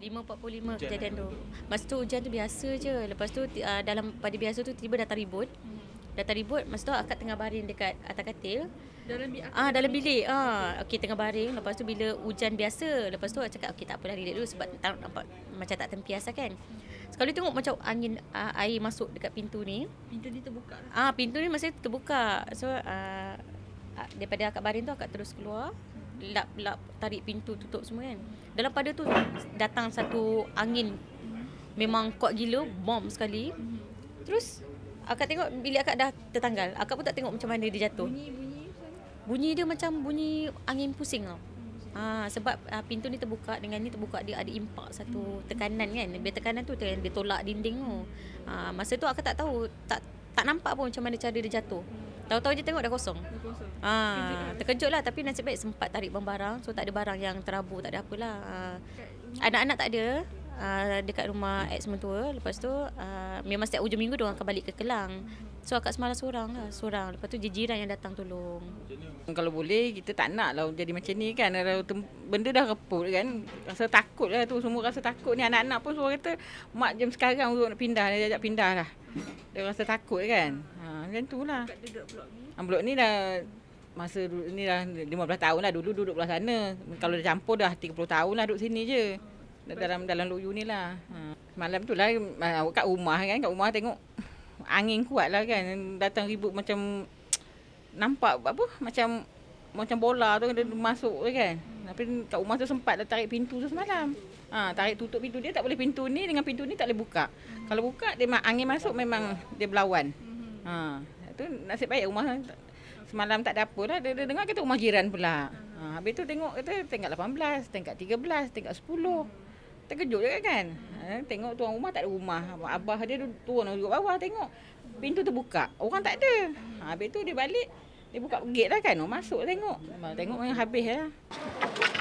5.45 kejadian tu. Masa tu hujan tu biasa je. Lepas tu uh, dalam pada biasa tu tiba datang ribut. Hmm. Datang ribut, masa tu akak tengah baring dekat atas katil. Dalam ah, bilik. Ah, dalam bilik. Ah, okey tengah baring. Lepas tu bila hujan biasa, lepas tu aku cakap okey tak apalah relax dulu sebab tak nampak macam tak tempiasa lah kan. Hmm. Sekali tengok macam angin uh, air masuk dekat pintu ni. Pintu ni terbuka. Lah. Ah, pintu ni masa terbuka. So uh, daripada akak baring tu akak terus keluar lap-lap tarik pintu tutup semua kan. Dalam pada tu datang satu angin memang kuat gila, bom sekali. Terus akak tengok bila akak dah tertanggal. Akak pun tak tengok macam mana dia jatuh. Bunyi bunyi bunyi dia macam bunyi angin pusing lah. Ha, sebab uh, pintu ni terbuka dengan ni terbuka dia ada impak satu tekanan kan Bila tekanan tu dia tolak dinding tu ha, Masa tu aku tak tahu tak tak nampak pun macam mana cara dia jatuh Tahu-tahu je tengok dah kosong. Dah kosong. Ha, terkejut lah tapi nasib baik sempat tarik barang-barang. So tak ada barang yang terabur, tak ada apalah. Ha. Anak-anak tak ada. Ha, dekat rumah ex mentua. Lepas tu uh, memang setiap hujung minggu dia akan balik ke Kelang. So akak semalam seorang lah Seorang Lepas tu je jiran yang datang tolong Kalau boleh kita tak nak lah Jadi macam ni kan benda dah reput kan Rasa takut lah tu Semua rasa takut ni Anak-anak pun semua kata Mak jam sekarang nak pindah Dia ajak pindah lah Dia rasa takut kan ha, Macam tu lah Dekat blok ni ah, Blok ni dah masa ni lah 15 tahun lah dulu duduk belah sana kalau dah campur dah 30 tahun lah duduk sini je dalam dalam loyu ni lah ha. malam tu lah ah, kat rumah kan kat rumah tengok angin kuat lah kan datang ribut macam nampak apa macam macam bola tu dia masuk kan tapi kat rumah tu sempat dah tarik pintu tu semalam ha, tarik tutup pintu dia tak boleh pintu ni dengan pintu ni tak boleh buka hmm. kalau buka dia angin masuk memang dia berlawan hmm. ha, tu nasib baik rumah semalam tak ada apa lah dia, dia dengar kata rumah jiran pula ha, habis tu tengok kata tingkat 18 tingkat 13 tingkat 10 hmm terkejut juga kan. Ha, tengok tuan rumah tak ada rumah. Abah dia turun duduk bawah tengok. Pintu terbuka. Orang tak ada. Ha, habis tu dia balik. Dia buka gate lah kan. Oh, masuk tengok. Tengok yang habis lah. Ya.